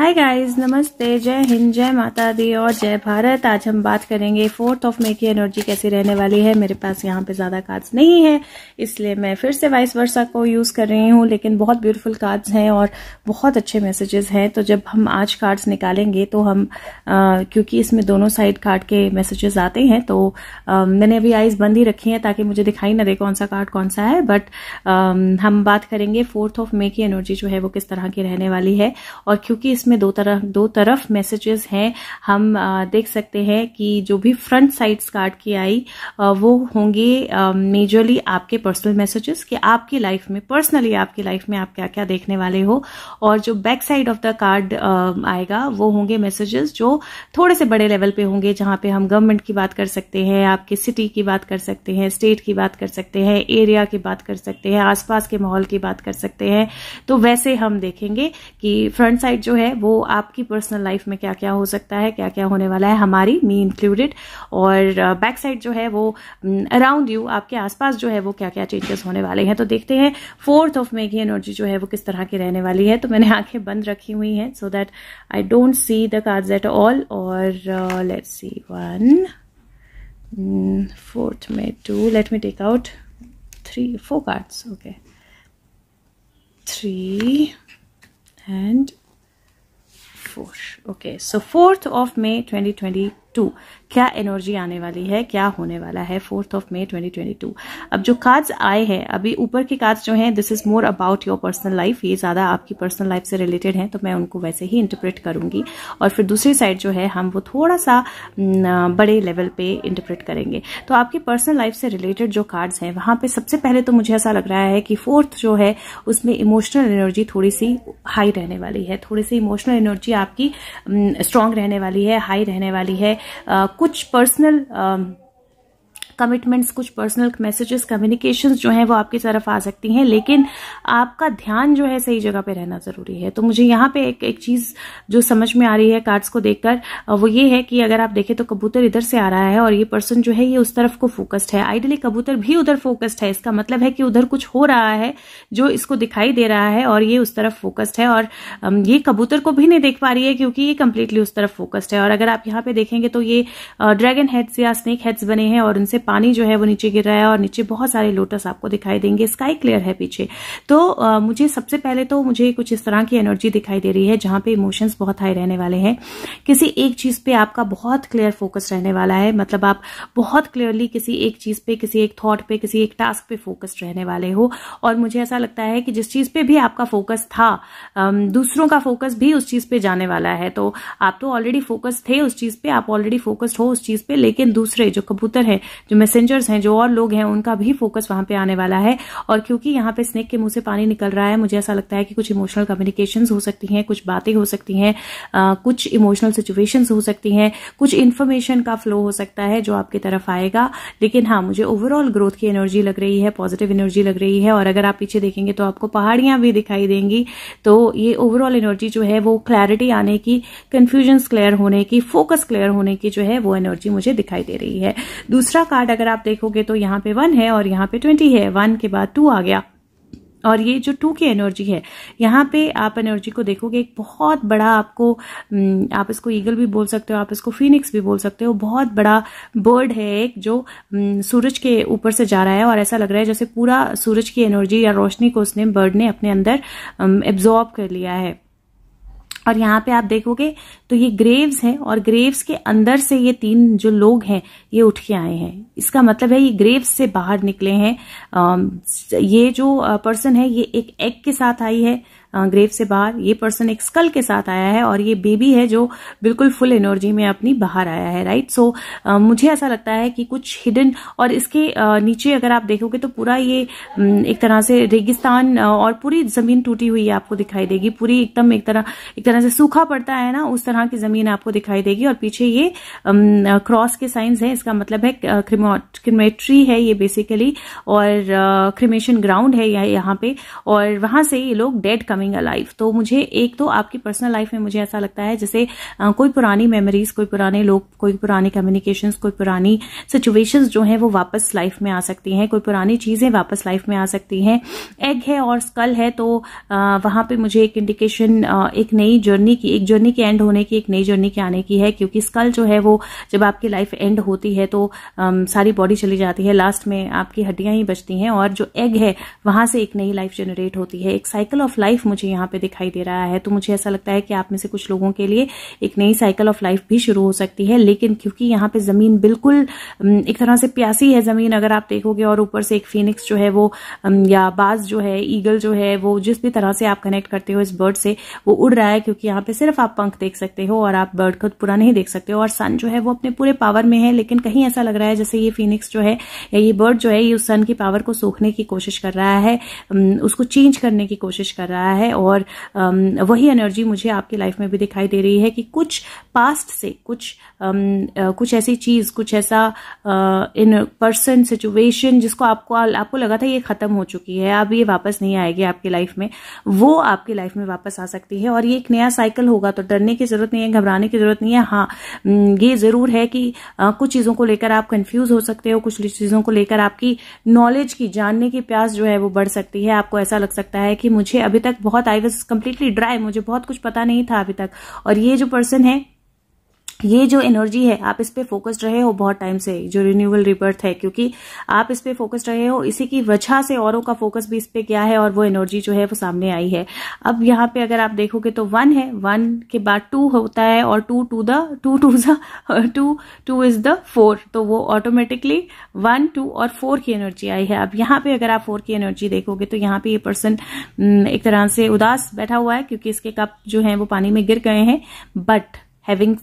Hi guys नमस्ते जय हिंद जय माता दी और जय भारत आज हम बात करेंगे फोर्थ ऑफ मे की एनर्जी कैसे रहने वाली है मेरे पास यहाँ पे ज़्यादा कार्ड्स नहीं है इसलिए मैं फिर से वाइस वर्षा को यूज़ कर रही हूँ लेकिन बहुत ब्यूटीफुल कार्ड्स हैं और बहुत अच्छे मैसेजेस हैं तो जब हम आज कार्ड्स निकालेंगे तो हम आ, क्योंकि इसमें दोनों साइड कार्ड के मैसेजेस आते हैं तो आ, मैंने अभी आइज बंद ही रखी है ताकि मुझे दिखाई ना दे कौन सा कार्ड कौन सा है बट हम बात करेंगे फोर्थ ऑफ मे की एनर्जी जो है वो किस तरह की रहने वाली है और क्योंकि इसमें इसमें दो तरफ दो तरफ मैसेजेस हैं हम देख सकते हैं कि जो भी फ्रंट साइड कार्ड की आई वो होंगे मेजरली आपके पर्सनल मैसेजेस कि आपकी लाइफ में पर्सनली आपकी लाइफ में आप क्या क्या देखने वाले हो और जो back side of the card आएगा वो होंगे मैसेजेस जो थोड़े से बड़े लेवल पे होंगे जहां पे हम गवर्नमेंट की बात कर सकते हैं आपके सिटी की बात कर सकते हैं स्टेट की बात कर सकते हैं एरिया की बात कर सकते हैं आसपास के माहौल की बात कर सकते हैं तो वैसे हम देखेंगे कि फ्रंट साइड जो है है वो आपकी पर्सनल लाइफ में क्या क्या हो सकता है क्या क्या होने वाला है हमारी मी इंक्लूडेड और बैक साइड जो है वो अराउंड यू आपके आसपास जो है वो क्या क्या चेंजेस होने वाले हैं तो देखते हैं फोर्थ ऑफ मे की एनर्जी जो है वो किस तरह की रहने वाली है तो मैंने आंखें बंद रखी हुई हैं so that I don't see the cards at all और let see one fourth May to let me take out three four cards okay three and okay so 4th of may 2020 to क्या energy आने वाली है क्या होने वाला है fourth of May 2022 अब जो कार्ड्स आए हैं अभी ऊपर के कार्ड्स जो हैं this is more about your personal life ये ज़्यादा आपकी पर्सनल लाइफ से रिलेटेड हैं तो मैं उनको वैसे ही इंटरप्रेट करूंगी और फिर दूसरी साइड जो है हम वो थोड़ा सा बड़े लेवल पे इंटरप्रेट करेंगे तो आपकी पर्सनल लाइफ से रिलेटेड जो कार्ड्स हैं वहां पर सबसे पहले तो मुझे ऐसा लग रहा है कि फोर्थ जो है उसमें इमोशनल एनर्जी थोड़ी सी हाई रहने वाली है थोड़ी सी इमोशनल एनर्जी आपकी स्ट्रांग रहने वाली है हाई रहने वाली है कुछ पर्सनल कमिटमेंट्स कुछ पर्सनल मैसेजेस कम्युनिकेशंस जो हैं वो आपकी तरफ आ सकती हैं लेकिन आपका ध्यान जो है सही जगह पे रहना ज़रूरी है तो मुझे यहाँ पे एक एक चीज़ जो समझ में आ रही है कार्ड्स को देखकर वो ये है कि अगर आप देखें तो कबूतर इधर से आ रहा है और ये पर्सन जो है ये उस तरफ को फोकस्ड है आइडियली कबूतर भी उधर फोकस्ड है इसका मतलब है कि उधर कुछ हो रहा है जो इसको दिखाई दे रहा है और ये उस तरफ फोकस्ड है और ये कबूतर को भी नहीं देख पा रही है क्योंकि ये कंप्लीटली उस तरफ फोकस्ड है और अगर आप यहाँ पे देखेंगे तो ये ड्रैगन हेड्स या स्नेक हेड्स बने हैं और उनसे पानी जो है वो नीचे गिर रहा है और नीचे बहुत सारे लोटस आपको दिखाई देंगे स्काई क्लियर है पीछे तो आ, मुझे सबसे पहले तो मुझे कुछ इस तरह की एनर्जी दिखाई दे रही है जहां पे इमोशंस बहुत हाई रहने वाले हैं किसी एक चीज़ पे आपका बहुत क्लियर फोकस रहने वाला है मतलब आप बहुत क्लियरली किसी एक चीज़ पे किसी एक थॉट पे किसी एक टास्क पे फोकस्ड रहने वाले हो और मुझे ऐसा लगता है कि जिस चीज़ पे भी आपका फोकस था दूसरों का फोकस भी उस चीज़ पे जाने वाला है तो आप तो ऑलरेडी फोकस थे उस चीज़ पे आप ऑलरेडी फोकस्ड हो उस चीज़ पे लेकिन दूसरे जो कबूतर है जो मैसेंजर्स हैं जो और लोग हैं उनका भी फोकस वहां पे आने वाला है और क्योंकि यहाँ पे स्नेक के मुंह से पानी निकल रहा है मुझे ऐसा लगता है कि कुछ इमोशनल कम्युनिकेशन हो सकती हैं कुछ बातें हो सकती हैं कुछ इमोशनल सिचुएशन हो सकती हैं कुछ इन्फॉर्मेशन का फ्लो हो सकता है जो आपकी तरफ आएगा लेकिन हाँ मुझे ओवरऑल ग्रोथ की एनर्जी लग रही है पॉजिटिव एनर्जी लग रही है और अगर आप पीछे देखेंगे तो आपको पहाड़ियां भी दिखाई देंगी तो ये ओवरऑल एनर्जी जो है वो क्लैरिटी आने की कंफ्यूजन क्लियर होने की फोकस क्लियर होने की जो है वो एनर्जी मुझे दिखाई दे रही है दूसरा कार्ड कार्ड अगर आप देखोगे तो यहाँ पे वन है और यहाँ पे ट्वेंटी है वन के बाद टू आ गया और ये जो टू की एनर्जी है यहाँ पे आप एनर्जी को देखोगे एक बहुत बड़ा आपको हम्म, आप इसको ईगल भी बोल सकते हो आप इसको फिनिक्स भी बोल सकते हो बहुत बड़ा बर्ड है एक जो हम्म, सूरज के ऊपर से जा रहा है और ऐसा लग रहा है जैसे पूरा सूरज की एनर्जी या रोशनी को उसने बर्ड ने अपने अंदर एब्जॉर्ब हम्म, कर लिया है और यहाँ पे आप देखोगे तो ये ग्रेव्स हैं और ग्रेव्स के अंदर से ये तीन जो लोग हैं ये उठ के आए हैं इसका मतलब है ये ग्रेव्स से बाहर निकले हैं ये जो पर्सन है ये एक एग के साथ आई है ग्रेव से बाहर ये पर्सन एक स्कल के साथ आया है और ये बेबी है जो बिल्कुल फुल एनर्जी में अपनी बाहर आया है राइट सो मुझे ऐसा लगता है कि कुछ हिडन और इसके नीचे अगर आप देखोगे तो पूरा ये एक तरह से रेगिस्तान और पूरी जमीन टूटी हुई आपको दिखाई देगी पूरी एकदम एक तरह एक तरह से सूखा पड़ता है ना उस तरह की जमीन आपको दिखाई देगी और पीछे ये क्रॉस के साइंस है इसका मतलब है क्रिमेट्री है ये बेसिकली और क्रिमेशन ग्राउंड है यहाँ पे और वहां से ये लोग dead come coming alive तो मुझे एक तो आपकी पर्सनल लाइफ में मुझे ऐसा लगता है जैसे कोई पुरानी मेमोरीज कोई पुराने लोग कोई पुरानी कम्युनिकेशंस कोई पुरानी सिचुएशंस जो हैं वो वापस लाइफ में आ सकती हैं कोई पुरानी चीज़ें वापस लाइफ में आ सकती हैं एग है और स्कल है तो वहां पर मुझे एक इंडिकेशन एक नई जर्नी की एक जर्नी के एंड होने की एक नई जर्नी के आने की है क्योंकि स्कल जो है वो जब आपकी लाइफ एंड होती है तो सारी बॉडी चली जाती है लास्ट में आपकी हड्डियां ही बचती हैं और जो एग है वहां से एक नई लाइफ जनरेट होती है एक साइकिल ऑफ लाइफ मुझे यहाँ पे दिखाई दे रहा है तो मुझे ऐसा लगता है कि आप में से कुछ लोगों के लिए एक नई साइकिल ऑफ लाइफ भी शुरू हो सकती है लेकिन क्योंकि यहाँ पे ज़मीन बिल्कुल एक तरह से प्यासी है ज़मीन अगर आप देखोगे और ऊपर से एक फिनिक्स जो है वो या बाज जो है ईगल जो है वो जिस भी तरह से आप कनेक्ट करते हो इस बर्ड से वो उड़ रहा है क्योंकि यहाँ पे सिर्फ आप पंख देख सकते हो और आप बर्ड खुद पूरा नहीं देख सकते हो और सन जो है वो अपने पूरे पावर में है लेकिन कहीं ऐसा लग रहा है जैसे ये फिनिक्स जो है या ये बर्ड जो है ये उस सन की पावर को सोखने की कोशिश कर रहा है उसको चेंज करने की कोशिश कर रहा है है और वही एनर्जी मुझे आपकी लाइफ में भी दिखाई दे रही है कि कुछ पास्ट से कुछ कुछ ऐसी चीज़ कुछ ऐसा इन पर्सन सिचुएशन जिसको आपको आपको लगा था ये ख़त्म हो चुकी है अब ये वापस नहीं आएगी आपकी लाइफ में वो आपकी लाइफ में वापस आ सकती है और ये एक नया साइकिल होगा तो डरने की ज़रूरत नहीं है घबराने की ज़रूरत नहीं है हाँ ये ज़रूर है कि कुछ चीज़ों को लेकर आप कंफ्यूज हो सकते हो कुछ चीज़ों को लेकर आपकी नॉलेज की जानने की प्यास जो है वो बढ़ सकती है आपको ऐसा लग सकता है कि मुझे अभी तक बहुत आई वॉज कम्प्लीटली ड्राई मुझे बहुत कुछ पता नहीं था अभी तक और ये जो पर्सन है ये जो एनर्जी है आप इस पर फोकस्ड रहे हो बहुत टाइम से जो रिन्यूअल रिबर्थ है क्योंकि आप इस पर फोकस्ड रहे हो इसी की वजह से औरों का फोकस भी इस पर क्या है और वो एनर्जी जो है वो सामने आई है अब यहाँ पे अगर आप देखोगे तो वन है वन के बाद टू होता है और two two the two two the two two is the four तो वो ऑटोमेटिकली वन टू और फोर की एनर्जी आई है अब यहाँ पे अगर आप फोर की एनर्जी देखोगे तो यहाँ पे ये पर्सन हम्म, एक तरह से उदास बैठा हुआ है क्योंकि इसके कप जो है वो पानी में गिर गए हैं बट हैविंग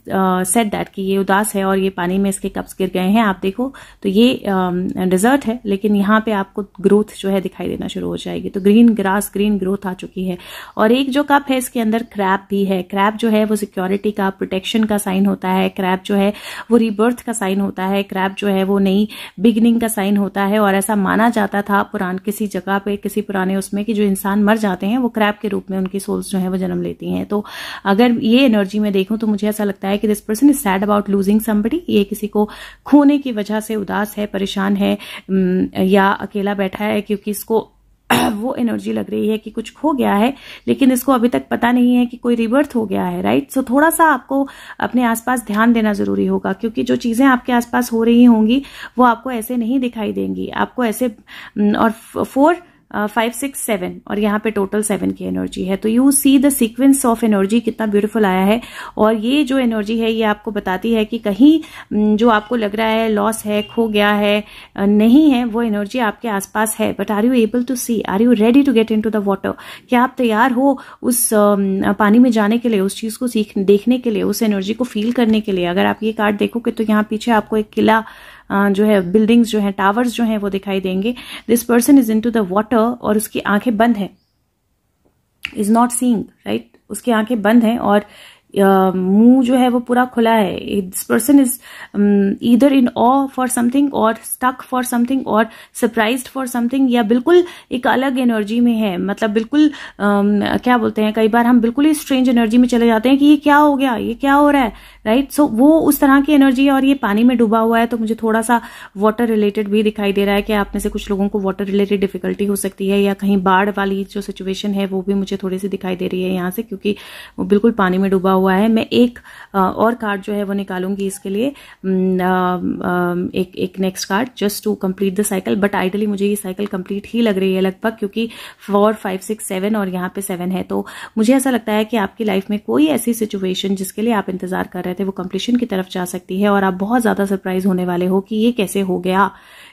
सेट दैट कि ये उदास है और ये पानी में इसके कप्स गिर गए हैं आप देखो तो ये डिजर्ट um, uh, है लेकिन यहाँ पे आपको ग्रोथ जो है दिखाई देना शुरू हो जाएगी तो ग्रीन ग्रास ग्रीन ग्रोथ आ चुकी है और एक जो कप है इसके अंदर क्रैप भी है क्रैप जो है वो सिक्योरिटी का प्रोटेक्शन का साइन होता है क्रैप जो है वो रिबर्थ का साइन होता है क्रैप जो है वो नई बिगनिंग का साइन होता है और ऐसा माना जाता था पुरान किसी जगह पे किसी पुराने उसमें कि जो इंसान मर जाते हैं वो क्रैप के रूप में उनकी सोल्स जो है वो जन्म लेती हैं तो अगर ये एनर्जी में देखूँ तो मुझे मुझे ऐसा लगता है कि this person is sad about losing somebody ये किसी को खोने की वजह से उदास है परेशान है या अकेला बैठा है क्योंकि इसको वो एनर्जी लग रही है कि कुछ खो गया है लेकिन इसको अभी तक पता नहीं है कि कोई रिबर्थ हो गया है राइट सो so, थोड़ा सा आपको अपने आसपास ध्यान देना जरूरी होगा क्योंकि जो चीज़ें आपके आसपास हो रही होंगी वो आपको ऐसे नहीं दिखाई देंगी आपको ऐसे और फोर फाइव सिक्स सेवन और यहाँ पे टोटल सेवन की एनर्जी है तो you see the sequence of energy कितना ब्यूटीफुल आया है और ये जो एनर्जी है ये आपको बताती है कि कहीं हम्म, जो आपको लग रहा है लॉस है खो गया है नहीं है वो एनर्जी आपके आसपास है but are you able to see are you ready to get into the water क्या आप तैयार हो उस पानी में जाने के लिए उस चीज़ को सीख देखने के लिए उस एनर्जी को फील करने के लिए अगर आप ये कार्ड देखोगे तो यहाँ पीछे आपको एक किला जो है बिल्डिंग्स जो है टावर्स जो हैं वो दिखाई देंगे this person is into the water और उसकी आंखें बंद हैं इज नॉट सींग राइट उसकी आंखें बंद हैं और मुंह जो है वो पूरा खुला है this person is either in awe for something और स्टक फॉर समथिंग और सरप्राइज फॉर समथिंग या बिल्कुल एक अलग एनर्जी में है मतलब बिल्कुल um, क्या बोलते हैं कई बार हम बिल्कुल ही स्ट्रेंज एनर्जी में चले जाते हैं कि ये क्या हो गया ये क्या हो रहा है राइट सो वो उस तरह की एनर्जी है और ये पानी में डूबा हुआ है तो मुझे थोड़ा सा वाटर रिलेटेड भी दिखाई दे रहा है कि आप में से कुछ लोगों को वाटर रिलेटेड डिफिकल्टी हो सकती है या कहीं बाढ़ वाली जो सिचुएशन है वो भी मुझे थोड़ी सी दिखाई दे रही है यहाँ से क्योंकि वो बिल्कुल पानी में डूबा हुआ है मैं एक और कार्ड जो है वो निकालूंगी इसके लिए एक next card just to complete the cycle but ideally मुझे ये साइकिल कम्प्लीट ही लग रही है लगभग क्योंकि फोर फाइव सिक्स सेवन और यहाँ पे सेवन है तो मुझे ऐसा लगता है कि आपकी लाइफ में कोई ऐसी सिचुएशन जिसके लिए आप इंतजार कर रहे थे वो कंप्लीशन की तरफ जा सकती है और आप बहुत ज़्यादा सरप्राइज होने वाले हो कि ये कैसे हो गया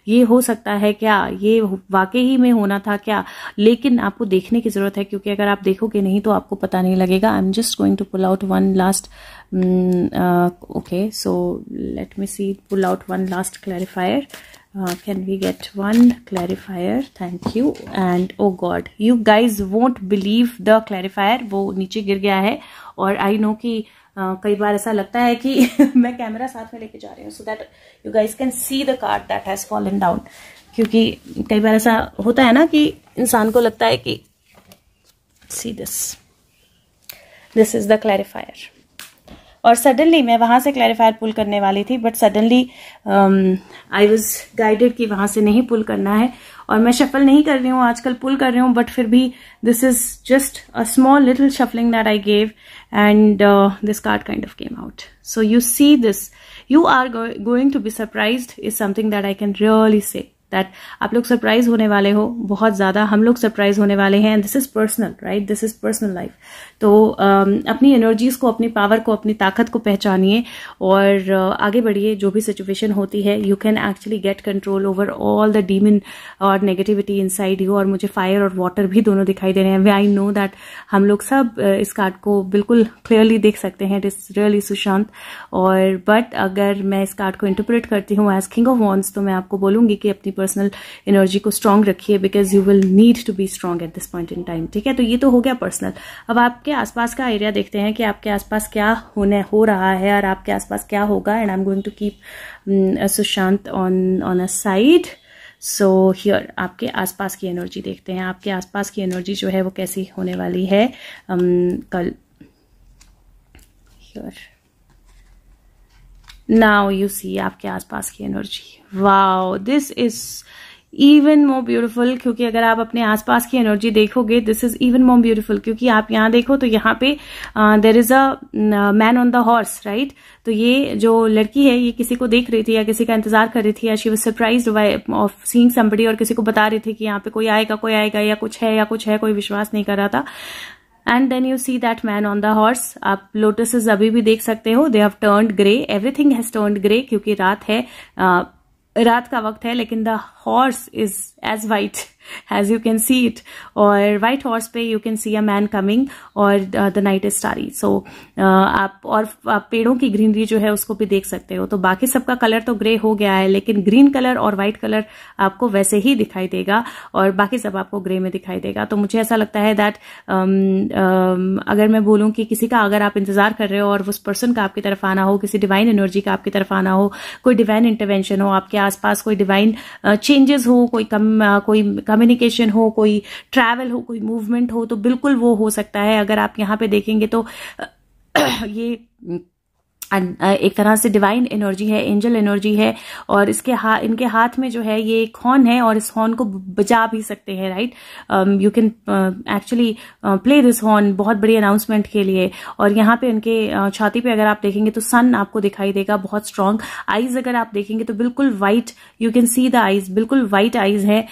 ये हो सकता है क्या ये वाकई ही में होना था क्या लेकिन आपको देखने की ज़रूरत है क्योंकि अगर आप देखोगे नहीं तो आपको पता नहीं लगेगा I am just going to pull out one last okay so let me see pull out one last clarifier uh, can we get one clarifier thank you and oh god you guys won't believe the clarifier वो नीचे गिर गया है और I know कि uh, कई बार ऐसा लगता है कि मैं कैमरा साथ में लेके जा रही हूँ so that you guys can see the card that has fallen down क्योंकि कई बार ऐसा होता है ना कि इंसान को लगता है कि see this this is the clarifier और सडनली मैं वहाँ से क्लैरिफायर पुल करने वाली थी but suddenly I was guided कि वहाँ से नहीं पुल करना है और मैं शफल नहीं कर रही हूँ आजकल पुल कर रही हूँ बट फिर भी this is just a small little shuffling that I gave and this card kind of came out so you see this you are going to be surprise is something that I can really say that आप लोग surprise होने वाले हो बहुत ज़्यादा हम लोग surprise होने वाले हैं and this is personal right this is personal life तो um, अपनी एनर्जीज़ को अपनी पावर को अपनी ताकत को पहचानिए और uh, आगे बढ़िए जो भी सिचुएशन होती है you can actually get control over all the demon और नेगेटिविटी इन साइड यू और मुझे फायर और वाटर भी दोनों दिखाई दे रहे हैं वे आई नो दैट हम लोग सब uh, इस कार्ड को बिल्कुल क्लियरली देख सकते हैं इट इज़ रियली सुशांत और बट अगर मैं इस कार्ड को इंटरप्रेट करती हूँ एज किंग ऑफ वॉन्स तो मैं आपको बोलूंगी कि अपनी पर्सनल एनर्जी को स्ट्रांग रखिए because you will need to be strong at this point in time ठीक है तो ये तो हो गया पर्सनल अब आपके आसपास का एरिया देखते हैं कि आपके आसपास क्या होने हो रहा है और आपके आसपास क्या होगा and I am going to keep Sushant on on a side so so, here आपके आसपास की एनर्जी देखते हैं आपके आसपास की एनर्जी जो है वो कैसी होने वाली है um, कल हियर नाउ यू सी आपके आसपास की energy wow this is even more beautiful क्योंकि अगर आप अपने आसपास की एनर्जी देखोगे this is even more beautiful क्योंकि आप यहाँ देखो तो यहाँ पे there is a man on the horse right तो ये जो लड़की है ये किसी को देख रही थी या किसी का इंतजार कर रही थी या she was surprise of seeing somebody और किसी को बता रही थी कि यहाँ पे कोई आएगा कोई आएगा या कुछ है या कुछ है कोई विश्वास नहीं कर रहा था and then you see that man on the horse आप लोटस अभी भी देख सकते हो they have turn grey everything has turn grey क्योंकि रात है रात का वक्त है लेकिन the horse is as white as you can see it और वाइट हॉर्स पे you can see a man coming और द नाइट स्टारी सो आप और आप पेड़ों की ग्रीनरी जो है उसको भी देख सकते हो तो बाकी सबका कलर तो ग्रे हो गया है लेकिन ग्रीन कलर और व्हाइट कलर आपको वैसे ही दिखाई देगा और बाकी सब आपको ग्रे में दिखाई देगा तो मुझे ऐसा लगता है दैट um, um, अगर मैं बोलूँ कि किसी का अगर आप इंतजार कर रहे हो और उस पर्सन का आपकी तरफ आना हो किसी डिवाइन एनर्जी का आपकी तरफ आना हो कोई डिवाइन इंटरवेंशन हो आपके आसपास कोई डिवाइन चेंजेस uh, हो कोई कम uh, कोई कम्युनिकेशन हो कोई ट्रैवल हो कोई मूवमेंट हो तो बिल्कुल वो हो सकता है अगर आप यहाँ पे देखेंगे तो ये एक तरह से डिवाइन एनर्जी है एंजल एनर्जी है और इसके हा इनके हाथ में जो है ये एक हॉर्न है और इस हॉर्न को बजा भी सकते हैं right you can actually play this horn बहुत बड़ी अनाउंसमेंट के लिए और यहाँ पे उनके छाती पे अगर आप देखेंगे तो सन आपको दिखाई देगा बहुत स्ट्रांग आईज अगर आप देखेंगे तो बिल्कुल white you can see the eyes बिल्कुल वाइट आईज है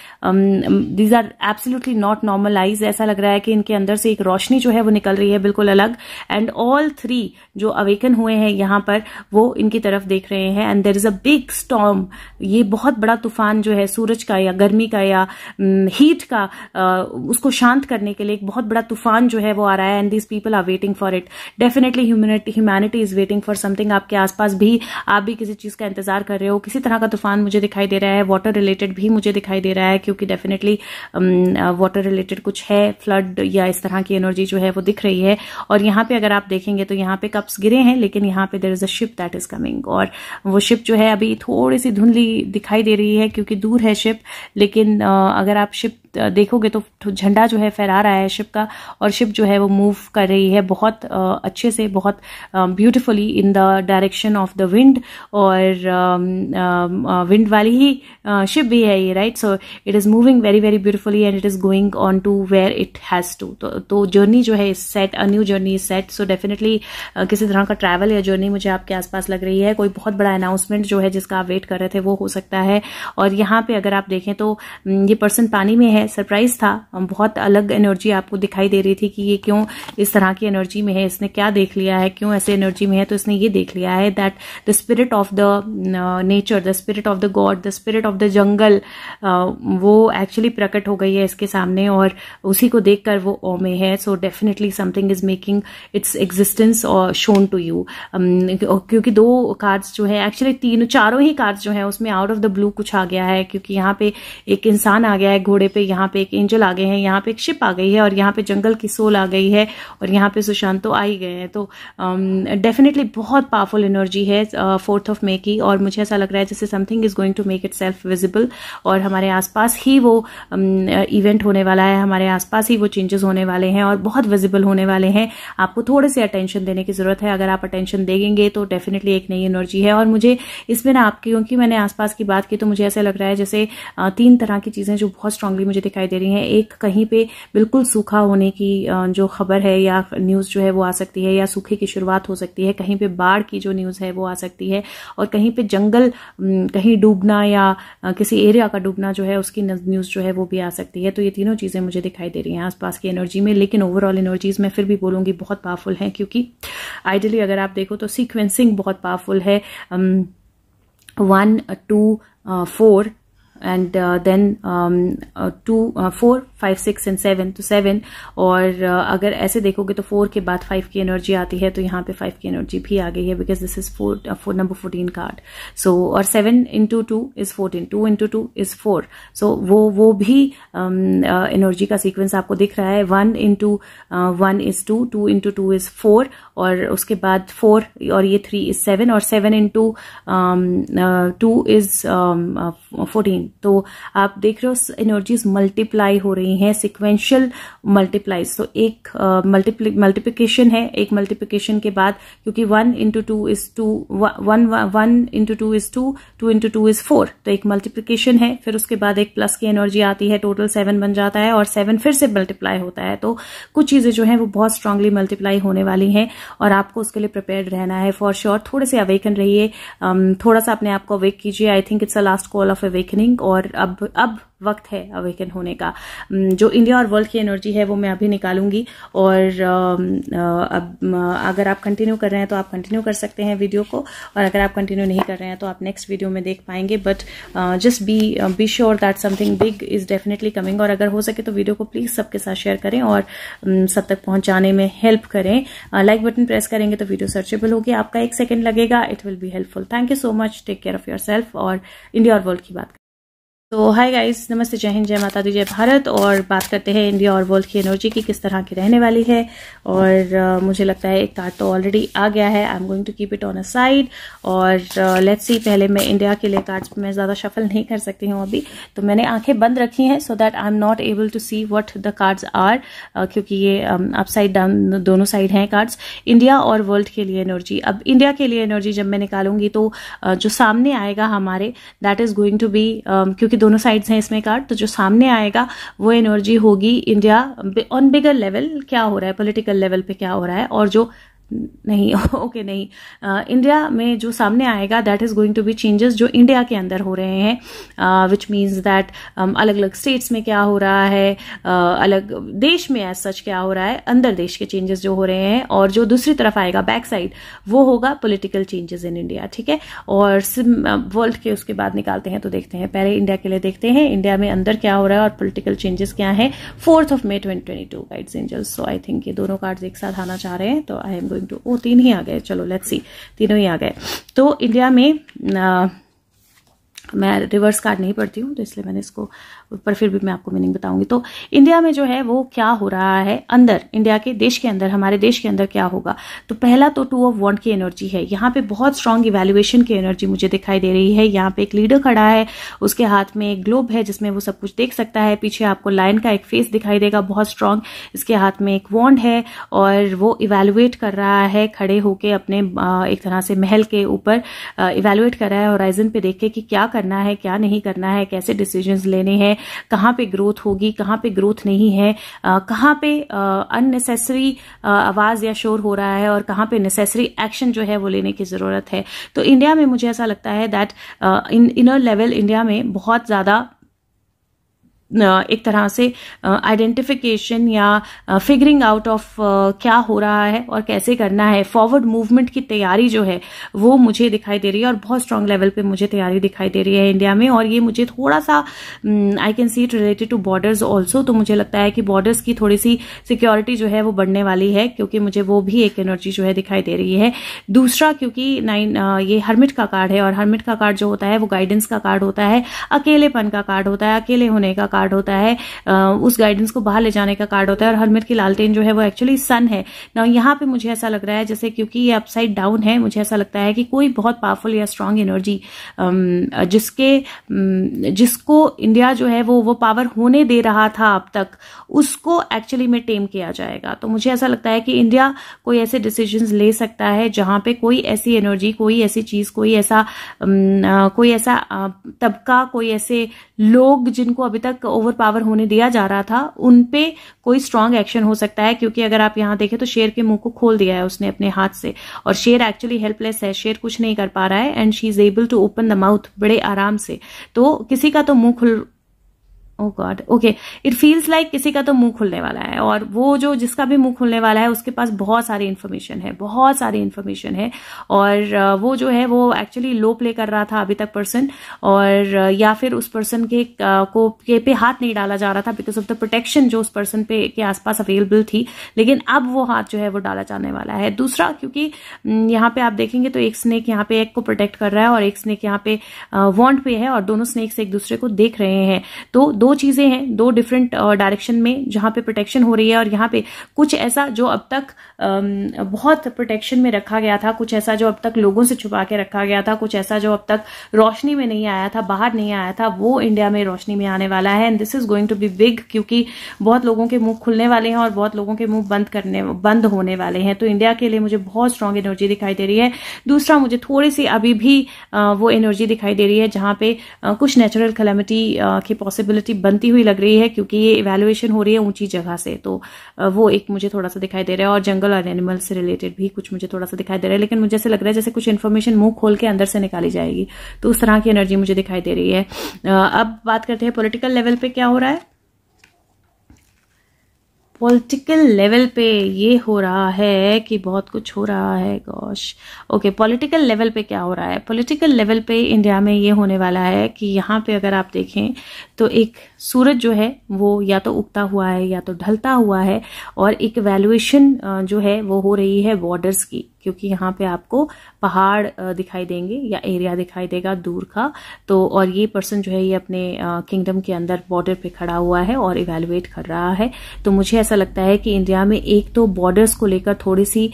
these are absolutely not normal eyes ऐसा लग रहा है कि इनके अंदर से एक रोशनी जो है वो निकल रही है बिल्कुल अलग एंड ऑल थ्री जो अवेकन हुए हैं यहाँ पर वो इनकी तरफ देख रहे हैं and there is a big storm ये बहुत बड़ा तूफान जो है सूरज का या गर्मी का या हीट हम्म, का उसको शांत करने के लिए एक बहुत बड़ा तूफान जो है वो आ रहा है and these people are waiting for it definitely humanity is waiting for something आपके आसपास भी आप भी किसी चीज का इंतजार कर रहे हो किसी तरह का तूफान मुझे दिखाई दे रहा है वाटर रिलेटेड भी मुझे दिखाई दे रहा है क्योंकि डेफिनेटली वाटर रिलेटेड कुछ है फ्लड या इस तरह की एनर्जी जो है वो दिख रही है और यहां पर अगर आप देखेंगे तो यहां पर कप्स गिरे हैं लेकिन यहाँ पे there is a ship that is coming और वो शिप जो है अभी थोड़ी सी धुंधली दिखाई दे रही है क्योंकि दूर है शिप लेकिन अगर आप शिप देखोगे तो, तो झंडा जो है फहरा रहा है शिप का और शिप जो है वो मूव कर रही है बहुत अच्छे से बहुत beautifully in the direction of the wind और विंड वाली ही शिप भी है ये right so it is moving very very beautifully and it is going on to where it has to तो जर्नी तो जो है set a new journey is set so definitely किसी तरह का ट्रैवल या जर्नी मुझे आपके आसपास लग रही है कोई बहुत बड़ा अनाउंसमेंट जो है जिसका आप वेट कर रहे थे वो हो सकता है और यहाँ पे अगर आप देखें तो ये पर्सन पानी में है सरप्राइज था बहुत अलग एनर्जी आपको दिखाई दे रही थी कि ये क्यों इस तरह की एनर्जी में है इसने क्या देख लिया है क्यों ऐसे एनर्जी में है तो इसने ये देख लिया है that the spirit of the nature the spirit of the god the spirit of the jungle वो एक्चुअली प्रकट हो गई है इसके सामने और उसी को देख वो ओ में है so definitely something is making its existence shown to you क्योंकि दो कार्ड्स जो है एक्चुअली तीनों चारों ही कार्ड्स जो है उसमें आउट ऑफ द ब्लू कुछ आ गया है क्योंकि यहाँ पे एक इंसान आ गया है घोड़े पे यहाँ पे एक एंजल आ गए हैं यहाँ पे एक शिप आ गई है और यहाँ पे जंगल की सोल आ गई है और यहाँ पे सुशांतो आ ही गए हैं तो डेफिनेटली um, बहुत पावरफुल एनर्जी है फोर्थ ऑफ मे की और मुझे ऐसा लग रहा है जैसे something is going to make itself visible और हमारे आसपास ही वो इवेंट um, होने वाला है हमारे आसपास ही वो चेंजेस होने वाले हैं और बहुत विजिबल होने वाले हैं आपको थोड़े से अटेंशन देने की ज़रूरत है अगर आप अटेंशन देंगे तो डेफिनेटली एक नई एनर्जी है और मुझे इसमें ना आपकी क्योंकि मैंने आसपास की बात की तो मुझे ऐसा लग रहा है जैसे uh, तीन तरह की चीज़ें जो बहुत स्ट्रांगली मुझे दिखाई दे रही हैं एक कहीं पे बिल्कुल सूखा होने की जो खबर है या न्यूज़ जो है वो आ सकती है या सूखे की शुरुआत हो सकती है कहीं पे बाढ़ की जो न्यूज़ है वो आ सकती है और कहीं पे जंगल कहीं डूबना या किसी एरिया का डूबना जो है उसकी न्यूज़ जो है वो भी आ सकती है तो ये तीनों चीज़ें मुझे दिखाई दे रही हैं आसपास की एनर्जी में लेकिन ओवरऑल एनर्जीज मैं फिर भी बोलूँगी बहुत पावरफुल हैं क्योंकि आइडियली अगर आप देखो तो सिक्वेंसिंग बहुत पावरफुल है one two four and then two four five six and seven five six तो seven और uh, अगर ऐसे देखोगे तो फोर के बाद फाइव की एनर्जी आती है तो यहाँ पे फाइव की एनर्जी भी आ गई है because this is four four number fourteen card so और seven into two is fourteen two into two is four so वो वो भी एनर्जी um, uh, का सीक्वेंस आपको दिख रहा है one into one is two two into two is four और उसके बाद फोर और ये थ्री इज सेवन और seven into two is fourteen नहीं तो आप देख रहे हो एनर्जीज मल्टीप्लाई हो रही हैं सिक्वेंशियल मल्टीप्लाईज तो एक मल्टीप्लीकेशन है एक मल्टीप्लीकेशन के बाद क्योंकि one into two is two one one into two is two two into two is four तो एक मल्टीप्लीकेशन है फिर उसके बाद एक प्लस की एनर्जी आती है टोटल सेवन बन जाता है और सेवन फिर से मल्टीप्लाई होता है तो कुछ चीज़ें जो है वो बहुत स्ट्रांगली मल्टीप्लाई होने वाली हैं और आपको उसके लिए प्रिपेयर रहना है फॉर श्योर थोड़े से अवेकन रहिए थोड़ा सा अपने आप को अवेक कीजिए I think it's a last call of awakening think और अब अब वक्त है अवेकन होने का जो इंडिया और वर्ल्ड की एनर्जी है वो मैं अभी निकालूंगी और अब अगर आप कंटिन्यू कर रहे हैं तो आप कंटिन्यू कर सकते हैं वीडियो को और अगर आप कंटिन्यू नहीं कर रहे हैं तो आप नेक्स्ट वीडियो में देख पाएंगे but just be be sure that something big is definitely coming और अगर हो सके तो वीडियो को प्लीज सबके साथ शेयर करें और सब तक पहुंचाने में हेल्प करें लाइक बटन प्रेस करेंगे तो वीडियो सर्चेबल होगी आपका एक सेकेंड लगेगा it will be helpful thank you so much take care of your self और इंडिया और वर्ल्ड की बात तो हाय गाइस नमस्ते जय हिंद जय माता दी जय भारत और बात करते हैं इंडिया और वर्ल्ड की एनर्जी की किस तरह की रहने वाली है और uh, मुझे लगता है एक कार्ड तो ऑलरेडी आ गया है I am going to keep it on a side और लेट्स uh, सी पहले मैं इंडिया के लिए कार्ड्स मैं ज़्यादा शफल नहीं कर सकती हूँ अभी तो मैंने आंखें बंद रखी हैं so that I am not able to see what the cards are क्योंकि ये अप साइड डाउन दोनों साइड हैं कार्ड्स इंडिया और वर्ल्ड के लिए एनर्जी अब इंडिया के लिए एनर्जी जब मैं निकालूंगी तो uh, जो सामने आएगा हमारे that is going to be क्योंकि दोनों साइड्स हैं इसमें कार्ड तो जो सामने आएगा वो एनर्जी होगी इंडिया ऑन बिगर लेवल क्या हो रहा है पॉलिटिकल लेवल पे क्या हो रहा है और जो नहीं ओके okay, नहीं इंडिया uh, में जो सामने आएगा that is going to be changes जो इंडिया के अंदर हो रहे हैं विच मीन्स दैट अलग अलग स्टेट्स में क्या हो रहा है uh, अलग देश में एज सच क्या हो रहा है अंदर देश के चेंजेस जो हो रहे हैं और जो दूसरी तरफ आएगा बैक साइड वो होगा पोलिटिकल चेंजेस इन इंडिया ठीक है और वर्ल्ड uh, के उसके बाद निकालते हैं तो देखते हैं पहले इंडिया के लिए देखते हैं इंडिया में अंदर क्या हो रहा है और पोलिटिकल चेंजेस क्या है fourth of May twenty twenty two guides angels so I think ये दोनों कार्ड एक साथ आना चाह रहे हैं तो आई एम गोइंग टू ओ तीन ही आ गए चलो लेट्स सी तीनों ही आ गए तो इंडिया में आ, मैं रिवर्स कार्ड नहीं पढ़ती हूँ तो इसलिए मैंने इसको पर फिर भी मैं आपको मीनिंग बताऊंगी तो इंडिया में जो है वो क्या हो रहा है अंदर इंडिया के देश के अंदर हमारे देश के अंदर क्या होगा तो पहला तो टू ऑफ वॉन्ट की एनर्जी है यहाँ पे बहुत स्ट्रांग इवेल्युएशन की एनर्जी मुझे दिखाई दे रही है यहाँ पे एक लीडर खड़ा है उसके हाथ में एक ग्लोब है जिसमें वो सब कुछ देख सकता है पीछे आपको लाइन का एक फेस दिखाई देगा बहुत स्ट्रांग इसके हाथ में एक वॉन्ड है और वो इवेल्युएट कर रहा है खड़े होके अपने एक तरह से महल के ऊपर इवेल्युएट कर रहा है होराइजन पे देख के कि क्या करना है क्या नहीं करना है कैसे डिसीजन लेने हैं कहाँ पे ग्रोथ होगी कहाँ पे ग्रोथ नहीं है कहाँ पे अननेसेसरी आवाज़ या शोर हो रहा है और कहाँ पे नेसेसरी एक्शन जो है वो लेने की ज़रूरत है तो इंडिया में मुझे ऐसा लगता है that in inner level India में बहुत ज़्यादा एक तरह से आइडेंटिफिकेशन या फिगरिंग आउट ऑफ क्या हो रहा है और कैसे करना है फॉरवर्ड मूवमेंट की तैयारी जो है वो मुझे दिखाई दे रही है और बहुत स्ट्रांग लेवल पे मुझे तैयारी दिखाई दे रही है इंडिया में और ये मुझे थोड़ा सा I can see it related to borders also तो मुझे लगता है कि बॉर्डर्स की थोड़ी सी सिक्योरिटी जो है वो बढ़ने वाली है क्योंकि मुझे वो भी एक एनर्जी जो है दिखाई दे रही है दूसरा क्योंकि नाइन ये हर्मिट का कार्ड है और हर्मिट का कार्ड जो होता है वो गाइडेंस का कार्ड होता है अकेलेपन का कार्ड होता है अकेले होने का कार्ड कार्ड होता है उस गाइडेंस को बाहर ले जाने का कार्ड होता है और हरमेट की लालटेन जो है वो एक्चुअली सन है ना यहाँ पे मुझे ऐसा लग रहा है जैसे क्योंकि ये अपसाइड डाउन है मुझे ऐसा लगता है कि कोई बहुत पावरफुल या स्ट्रांग एनर्जी जिसके जिसको इंडिया जो है वो वो पावर होने दे रहा था अब तक उसको एक्चुअली में टेम किया जाएगा तो मुझे ऐसा लगता है कि इंडिया कोई ऐसे डिसीजन ले सकता है जहां पे कोई ऐसी एनर्जी कोई ऐसी चीज कोई ऐसा कोई ऐसा तबका कोई ऐसे लोग जिनको अभी तक ओवर पावर होने दिया जा रहा था उन पे कोई स्ट्रांग एक्शन हो सकता है क्योंकि अगर आप यहां देखें तो शेर के मुंह को खोल दिया है उसने अपने हाथ से और शेर एक्चुअली हेल्पलेस है शेर कुछ नहीं कर पा रहा है and she is able to open the mouth बड़े आराम से तो किसी का तो मुंह खुल oh God okay it feels like किसी का तो मुंह खुलने वाला है और वो जो जिसका भी मुंह खुलने वाला है उसके पास बहुत सारी इन्फॉर्मेशन है बहुत सारी इन्फॉर्मेशन है और uh, वो जो है वो एक्चुअली लो प्ले कर रहा था अभी तक पर्सन और uh, या फिर उस पर्सन के uh, को के पे हाथ नहीं डाला जा रहा था बिकॉज ऑफ द प्रोटेक्शन जो उस पर्सन पे के आसपास अवेलेबल थी लेकिन अब वो हाथ जो है वो डाला जाने वाला है दूसरा क्योंकि mm, यहाँ पे आप देखेंगे तो एक स्नेक यहाँ पे एक को प्रोटेक्ट कर रहा है और एक स्नेक यहाँ पे वॉन्ट पे है और दोनों स्नेक्स एक दूसरे को देख रहे हैं तो दो चीजें हैं दो डिफरेंट डायरेक्शन uh, में जहां पे प्रोटेक्शन हो रही है और यहाँ पे कुछ ऐसा जो अब तक um, बहुत प्रोटेक्शन में रखा गया था कुछ ऐसा जो अब तक लोगों से छुपा के रखा गया था कुछ ऐसा जो अब तक रोशनी में नहीं आया था बाहर नहीं आया था वो इंडिया में रोशनी में आने वाला है and this is going to be big क्योंकि बहुत लोगों के मुंह खुलने वाले हैं और बहुत लोगों के मुंह बंद करने बंद होने वाले हैं तो इंडिया के लिए मुझे बहुत स्ट्रांग एनर्जी दिखाई दे रही है दूसरा मुझे थोड़ी सी अभी भी uh, वो एनर्जी दिखाई दे रही है जहां पे uh, कुछ नेचुरल कलेमिटी की पॉसिबिलिटी अच्छी बनती हुई लग रही है क्योंकि ये इवेल्युएशन हो रही है ऊंची जगह से तो वो एक मुझे थोड़ा सा दिखाई दे रहा है और जंगल और एनिमल से रिलेटेड भी कुछ मुझे थोड़ा सा दिखाई दे रहा है लेकिन मुझे ऐसे लग रहा है जैसे कुछ इन्फॉर्मेशन मुंह खोल के अंदर से निकाली जाएगी तो उस तरह की एनर्जी मुझे दिखाई दे रही है अब बात करते हैं पोलिटिकल लेवल पे क्या हो रहा है पॉलिटिकल लेवल पे ये हो रहा है कि बहुत कुछ हो रहा है गोश ओके पॉलिटिकल लेवल पे क्या हो रहा है पॉलिटिकल लेवल पे इंडिया में ये होने वाला है कि यहाँ पे अगर आप देखें तो एक सूरज जो है वो या तो उगता हुआ है या तो ढलता हुआ है और एक वैल्यूएशन जो है वो हो रही है बॉर्डर्स की क्योंकि यहाँ पे आपको पहाड़ दिखाई देंगे या एरिया दिखाई देगा दूर का तो और ये पर्सन जो है ये अपने किंगडम के अंदर बॉर्डर पे खड़ा हुआ है और इवेलुएट कर रहा है तो मुझे ऐसा लगता है कि इंडिया में एक तो बॉर्डर्स को लेकर थोड़ी सी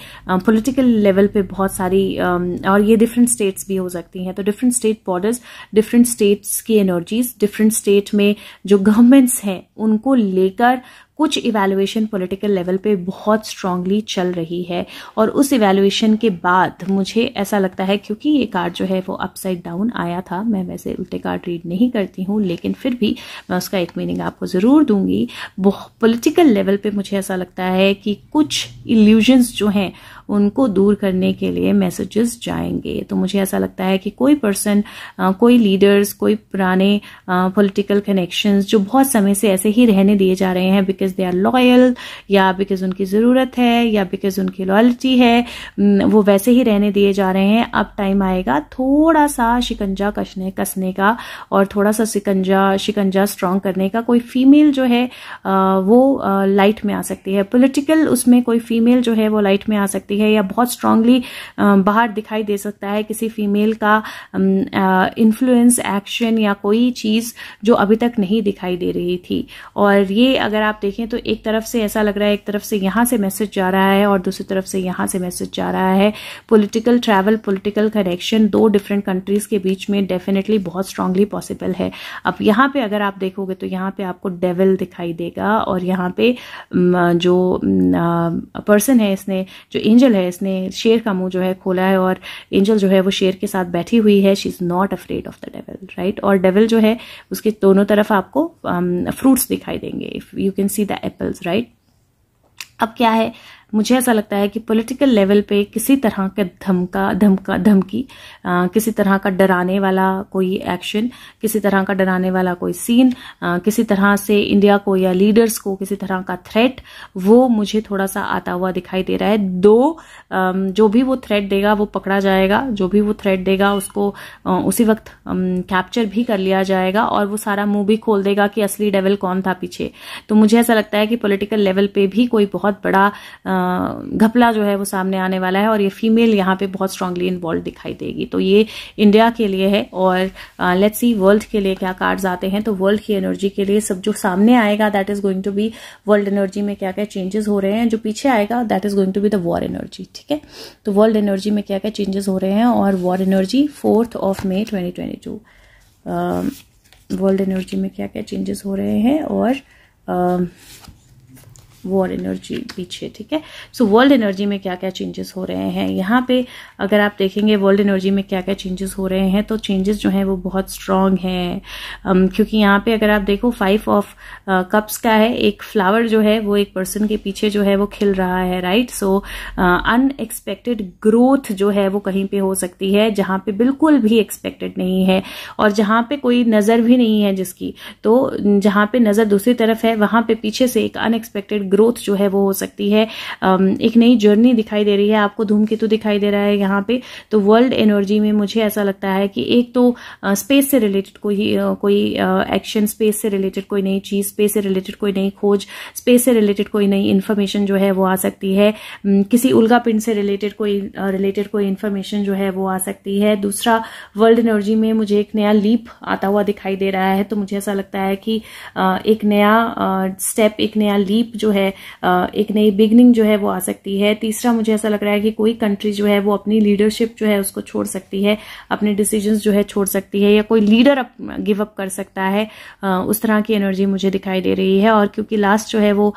पॉलिटिकल लेवल पे बहुत सारी और ये डिफरेंट स्टेट्स भी हो सकती हैं तो different state borders different states की एनर्जीज डिफरेंट स्टेट में जो गवर्नमेंट्स हैं उनको लेकर कुछ इवैल्यूएशन पॉलिटिकल लेवल पे बहुत स्ट्रांगली चल रही है और उस इवैल्यूएशन के बाद मुझे ऐसा लगता है क्योंकि ये कार्ड जो है वो अपसाइड डाउन आया था मैं वैसे उल्टे कार्ड रीड नहीं करती हूँ लेकिन फिर भी मैं उसका एक मीनिंग आपको ज़रूर दूंगी पॉलिटिकल लेवल पे मुझे ऐसा लगता है कि कुछ इल्यूजन्स जो हैं उनको दूर करने के लिए मैसेजेस जाएंगे तो मुझे ऐसा लगता है कि कोई पर्सन कोई लीडर्स कोई पुराने पॉलिटिकल कनेक्शंस जो बहुत समय से ऐसे ही रहने दिए जा रहे हैं बिकॉज दे आर लॉयल या बिकॉज उनकी ज़रूरत है या बिकॉज उनकी लॉयल्टी है वो वैसे ही रहने दिए जा रहे हैं अब टाइम आएगा थोड़ा सा शिकंजा कसने कसने का और थोड़ा सा शिकंजा शिकंजा स्ट्रांग करने का कोई फीमेल जो है वो लाइट में आ सकती है पोलिटिकल उसमें कोई फीमेल जो है वो लाइट में आ सकती है सकती है या बहुत स्ट्रांगली um, बाहर दिखाई दे सकता है किसी फीमेल का इन्फ्लुएंस um, एक्शन uh, या कोई चीज़ जो अभी तक नहीं दिखाई दे रही थी और ये अगर आप देखें तो एक तरफ से ऐसा लग रहा है एक तरफ से यहां से मैसेज जा रहा है और दूसरी तरफ से यहां से मैसेज जा रहा है पोलिटिकल ट्रैवल पोलिटिकल कनेक्शन दो डिफरेंट कंट्रीज़ के बीच में डेफिनेटली बहुत स्ट्रांगली पॉसिबल है अब यहां पर अगर आप देखोगे तो यहां पर आपको डेविल दिखाई देगा और यहां पर um, जो पर्सन uh, है इसने जो एंजल एंजल है इसने शेर का मुंह जो है खोला है और एंजल जो है वो शेर के साथ बैठी हुई है she is not afraid of the devil right और डेवल जो है उसके दोनों तरफ आपको फ्रूट्स um, दिखाई देंगे if you can see the apples right अब क्या है मुझे ऐसा लगता है कि पॉलिटिकल लेवल पे किसी तरह का धमका धमका धमकी किसी तरह का डराने वाला कोई एक्शन किसी तरह का डराने वाला कोई सीन आ, किसी तरह से इंडिया को या लीडर्स को किसी तरह का थ्रेट वो मुझे थोड़ा सा आता हुआ दिखाई दे रहा है दो आ, जो भी वो थ्रेट देगा वो पकड़ा जाएगा जो भी वो थ्रेट देगा उसको आ, उसी वक्त कैप्चर भी कर लिया जाएगा और वो सारा मुंह भी खोल देगा कि असली डेवल कौन था पीछे तो मुझे ऐसा लगता है कि पोलिटिकल लेवल पे भी कोई बहुत बड़ा घपला जो है वो सामने आने वाला है और ये फीमेल यहाँ पे बहुत स्ट्रांगली इन्वॉल्व दिखाई देगी तो ये इंडिया के लिए है और लेट्स सी वर्ल्ड के लिए क्या कार्ड्स आते हैं तो वर्ल्ड की एनर्जी के लिए सब जो सामने आएगा that is going to be world energy में क्या क्या चेंजेस हो रहे हैं जो पीछे आएगा that is going to be the war energy ठीक है तो वर्ल्ड एनर्जी में क्या क्या चेंजेस हो रहे हैं और war energy fourth of May twenty twenty two world energy में क्या क्या चेंजेस हो रहे हैं और uh, वॉर एनर्जी पीछे ठीक है सो वर्ल्ड एनर्जी में क्या क्या चेंजेस हो रहे हैं यहाँ पे अगर आप देखेंगे वर्ल्ड एनर्जी में क्या क्या चेंजेस हो रहे हैं तो चेंजेस जो हैं वो बहुत स्ट्रांग हैं क्योंकि यहाँ पे अगर आप देखो फाइव ऑफ कप्स का है एक फ्लावर जो है वो एक पर्सन के पीछे जो है वो खिल रहा है राइट सो अनएक्सपेक्टेड ग्रोथ जो है वो कहीं पे हो सकती है जहाँ पे बिल्कुल भी एक्सपेक्टेड नहीं है और जहाँ पे कोई नज़र भी नहीं है जिसकी तो जहाँ पे नज़र दूसरी तरफ है वहाँ पे पीछे से एक अनएक्सपेक्टेड ग्रोथ जो है वो हो सकती है एक नई जर्नी दिखाई दे रही है आपको धूमकेतु दिखाई दे रहा है यहाँ पे तो वर्ल्ड एनर्जी में मुझे ऐसा लगता है कि एक तो स्पेस से रिलेटेड कोई कोई एक्शन स्पेस से रिलेटेड कोई नई चीज़ स्पेस से रिलेटेड कोई नई खोज स्पेस से रिलेटेड कोई नई इन्फॉर्मेशन जो है वो आ सकती है किसी उल्गा पिंड से रिलेटेड कोई रिलेटेड कोई इन्फॉर्मेशन जो है वो आ सकती है दूसरा वर्ल्ड एनर्जी में मुझे एक नया लीप आता हुआ दिखाई दे रहा है तो मुझे ऐसा लगता है कि एक नया स्टेप एक नया लीप जो है है एक नई बिगनिंग जो है वो आ सकती है तीसरा मुझे ऐसा लग रहा है कि कोई कंट्री जो है वो अपनी लीडरशिप जो है उसको छोड़ सकती है अपने डिसीजन जो है छोड़ सकती है या कोई लीडर अप गिव अप कर सकता है उस तरह की एनर्जी मुझे दिखाई दे रही है और क्योंकि लास्ट जो है वो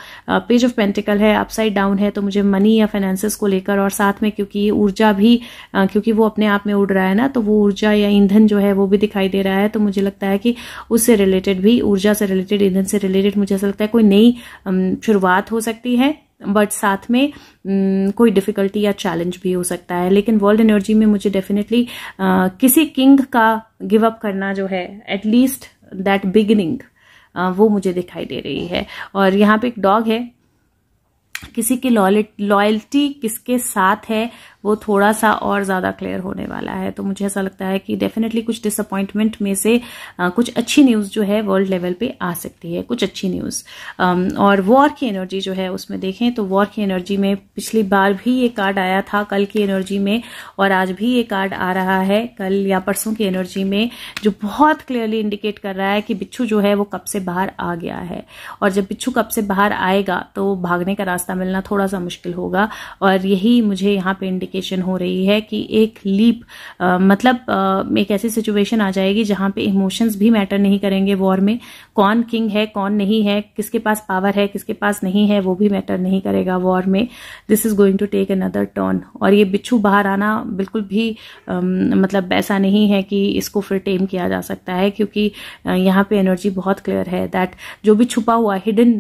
पेज ऑफ पेंटिकल है अपसाइड डाउन है तो मुझे मनी या फाइनेंसिस को लेकर और साथ में क्योंकि ऊर्जा भी क्योंकि वो अपने आप में उड़ रहा है ना तो वो ऊर्जा या ईंधन जो है वो भी दिखाई दे रहा है तो मुझे लगता है कि उससे रिलेटेड भी ऊर्जा से रिलेटेड ईंधन से रिलेटेड मुझे ऐसा लगता है कोई नई शुरुआत बात हो सकती है बट साथ में mm, कोई डिफिकल्टी या चैलेंज भी हो सकता है लेकिन वर्ल्ड एनर्जी में मुझे डेफिनेटली किसी किंग का गिव अप करना जो है एटलीस्ट दैट बिगिनिंग वो मुझे दिखाई दे रही है और यहाँ पे एक डॉग है किसी की लॉयल्टी किसके साथ है वो थोड़ा सा और ज़्यादा क्लियर होने वाला है तो मुझे ऐसा लगता है कि डेफिनेटली कुछ डिसअपॉइंटमेंट में से कुछ अच्छी न्यूज़ जो है वर्ल्ड लेवल पे आ सकती है कुछ अच्छी न्यूज़ और वॉर की एनर्जी जो है उसमें देखें तो वॉर की एनर्जी में पिछली बार भी ये कार्ड आया था कल की एनर्जी में और आज भी ये कार्ड आ रहा है कल या परसों की एनर्जी में जो बहुत क्लियरली इंडिकेट कर रहा है कि बिच्छू जो है वो कब से बाहर आ गया है और जब बिच्छू कब से बाहर आएगा तो भागने का रास्ता मिलना थोड़ा सा मुश्किल होगा और यही मुझे यहाँ पर इंडिकेट कम्युनिकेशन हो रही है कि एक लीप मतलब एक ऐसी सिचुएशन आ जाएगी जहां पे इमोशंस भी मैटर नहीं करेंगे वॉर में कौन किंग है कौन नहीं है किसके पास पावर है किसके पास नहीं है वो भी मैटर नहीं करेगा वॉर में this is going to take another turn और ये बिच्छू बाहर आना बिल्कुल भी मतलब ऐसा नहीं है कि इसको फिर टेम किया जा सकता है क्योंकि यहाँ पे एनर्जी बहुत क्लियर है दैट जो भी छुपा हुआ हिडन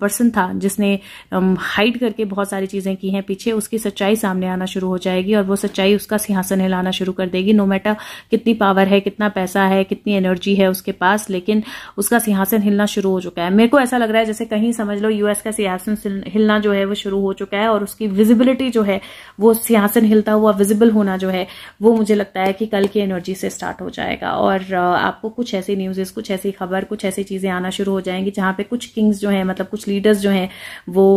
पर्सन था जिसने हाइड करके बहुत सारी चीज़ें की हैं पीछे उसकी सच्चाई सामने आना आना शुरू हो जाएगी और वो सच्चाई उसका सिंहासन हिलाना शुरू कर देगी नो मैटर कितनी पावर है कितना पैसा है कितनी एनर्जी है उसके पास लेकिन उसका सिंहासन हिलना शुरू हो चुका है मेरे को ऐसा लग रहा है जैसे कहीं समझ लो यूएस का सिंहासन हिलना जो है वो शुरू हो चुका है और उसकी विजिबिलिटी जो है वो सिंहासन हिलता हुआ विजिबल होना जो है वो मुझे लगता है कि कल की एनर्जी से स्टार्ट हो जाएगा और आपको कुछ ऐसी न्यूज़ कुछ ऐसी खबर कुछ ऐसी चीज़ें आना शुरू हो जाएंगी जहां पे कुछ किंग्स जो हैं मतलब कुछ लीडर्स जो हैं वो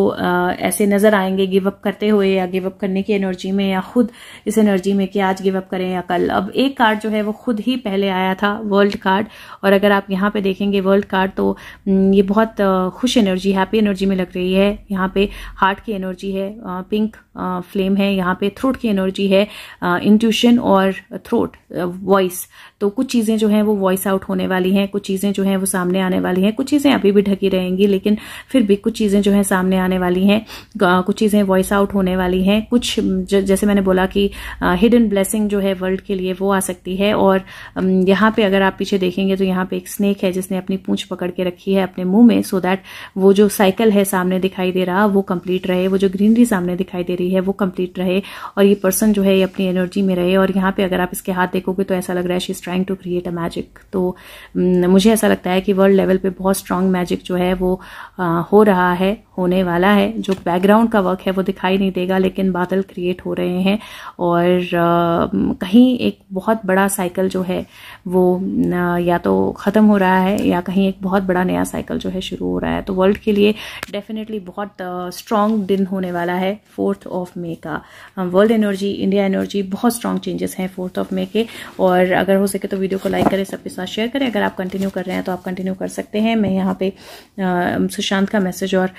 ऐसे नज़र आएंगे गिव अप करते हुए या गिव अप करने की एनर्जी एनर्जी में या खुद इस एनर्जी में कि आज गिव अप करें या कल अब एक कार्ड जो है वो खुद ही पहले आया था वर्ल्ड कार्ड और अगर आप यहाँ पे देखेंगे वर्ल्ड कार्ड तो हम्म, ये बहुत खुश एनर्जी हैप्पी एनर्जी में लग रही है यहाँ पे हार्ट की एनर्जी है पिंक फ्लेम है यहाँ पे थ्रोट की एनर्जी है इंट्यूशन और थ्रोट वॉइस तो कुछ चीज़ें जो हैं वो वॉइस आउट होने वाली हैं कुछ चीज़ें जो हैं वो सामने आने वाली हैं कुछ चीज़ें अभी भी ढकी रहेंगी लेकिन फिर भी कुछ चीज़ें जो हैं सामने आने वाली हैं कुछ चीज़ें वॉइस आउट होने वाली हैं कुछ जैसे मैंने बोला कि हिडन ब्लेसिंग जो है वर्ल्ड के लिए वो आ सकती है और यहाँ पे अगर आप पीछे देखेंगे तो यहाँ पे एक स्नेक है जिसने अपनी पूंछ पकड़ के रखी है अपने मुंह में सो so दैट वो जो साइकिल है सामने दिखाई दे रहा वो कंप्लीट रहे वो जो ग्रीनरी सामने दिखाई दे रही है वो कम्प्लीट रहे और ये पर्सन जो है ये अपनी एनर्जी में रहे और यहाँ पे अगर आप इसके हाथ देखोगे तो ऐसा लग रहा है she is trying to create a magic तो मुझे ऐसा लगता है कि वर्ल्ड लेवल पे बहुत स्ट्रांग मैजिक जो है वो आ, हो रहा है होने वाला है जो बैकग्राउंड का वर्क है वो दिखाई नहीं देगा लेकिन बादल क्रिएट क्रिएट हो रहे हैं और कहीं एक बहुत बड़ा साइकिल जो है वो या तो ख़त्म हो रहा है या कहीं एक बहुत बड़ा नया साइकिल जो है शुरू हो रहा है तो वर्ल्ड के लिए डेफिनेटली बहुत स्ट्रांग दिन होने वाला है फोर्थ ऑफ मे का वर्ल्ड एनर्जी इंडिया एनर्जी बहुत स्ट्रांग चेंजेस हैं फोर्थ ऑफ मे के और अगर हो सके तो वीडियो को लाइक करें सबके साथ शेयर करें अगर आप कंटिन्यू कर रहे हैं तो आप कंटिन्यू कर सकते हैं मैं यहाँ पे सुशांत का मैसेज और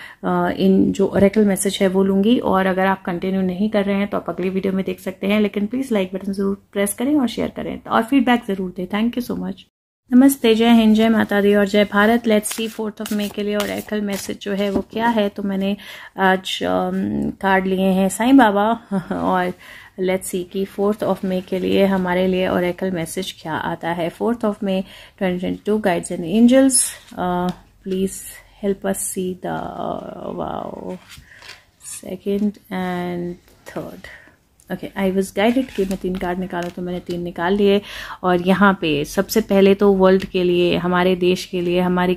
इन जो ओरेकल मैसेज है वो लूंगी और अगर आप कंटिन्यू नहीं कर रहे हैं हैं तो आप अगली वीडियो में देख सकते हैं लेकिन प्लीज़ लाइक बटन ज़रूर प्रेस करें और शेयर करें तो और फीडबैक ज़रूर दें थैंक यू सो मच नमस्ते जय हिंद जय माता दी और जय Bharat let's see fourth of May के लिए और एकल मैसेज जो है वो क्या है तो मैंने आज कार्ड um, लिए हैं साईं बाबा और लेट्स सी कि फोर्थ ऑफ मे के लिए हमारे लिए और एकल मैसेज क्या आता है fourth of May twenty twenty two guides and angels please help us see the uh, wow third okay I was guided कि मैं तीन कार्ड निकाला तो मैंने तीन निकाल लिए और यहाँ पे सबसे पहले तो वर्ल्ड के लिए हमारे देश के लिए हमारी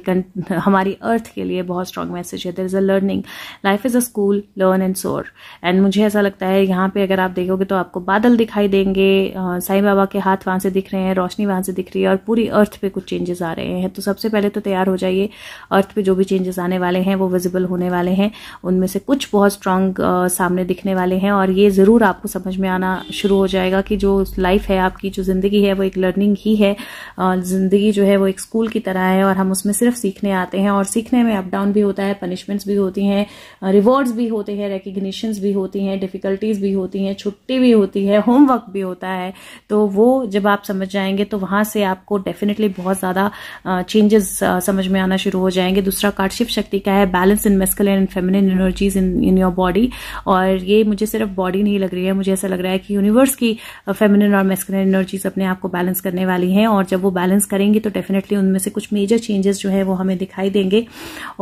हमारी अर्थ के लिए बहुत स्ट्रांग मैसेज है there is a learning life is a school learn and soar and मुझे ऐसा लगता है यहाँ पे अगर आप देखोगे तो आपको बादल दिखाई देंगे साईं बाबा के हाथ वहाँ से दिख रहे हैं रोशनी वहाँ से दिख रही है और पूरी अर्थ पर कुछ चेंजेस आ रहे हैं तो सबसे पहले तो तैयार हो जाइए अर्थ पर जो भी चेंजेस आने वाले हैं वो विजिबल होने वाले हैं उनमें से कुछ बहुत स्ट्रांग सामने दिखने वाले हैं और ये ज़रूर आपको समझ में आना शुरू हो जाएगा कि जो लाइफ है आपकी जो ज़िंदगी है वो एक लर्निंग ही है ज़िंदगी जो है वो एक स्कूल की तरह है और हम उसमें सिर्फ सीखने आते हैं और सीखने में अप डाउन भी होता है पनिशमेंट्स भी होती हैं रिवॉर्ड्स भी होते हैं रिकग्निशंस भी होती हैं डिफ़िकल्टीज़ भी होती हैं छुट्टी भी होती है होमवर्क भी होता है तो वो जब आप समझ जाएंगे तो वहाँ से आपको डेफिनेटली बहुत ज़्यादा चेंजेस समझ में आना शुरू हो जाएंगे दूसरा कार्ड शिव शक्ति का है balance in masculine and feminine energies in in your body और ये मुझे सिर्फ बॉडी नहीं लग रही है मुझे मुझे ऐसा लग रहा है कि यूनिवर्स की फेमिनिन और मेस्किन एनर्जीज अपने आप को बैलेंस करने वाली हैं और जब वो बैलेंस करेंगी तो डेफिनेटली उनमें से कुछ मेजर चेंजेस जो है वो हमें दिखाई देंगे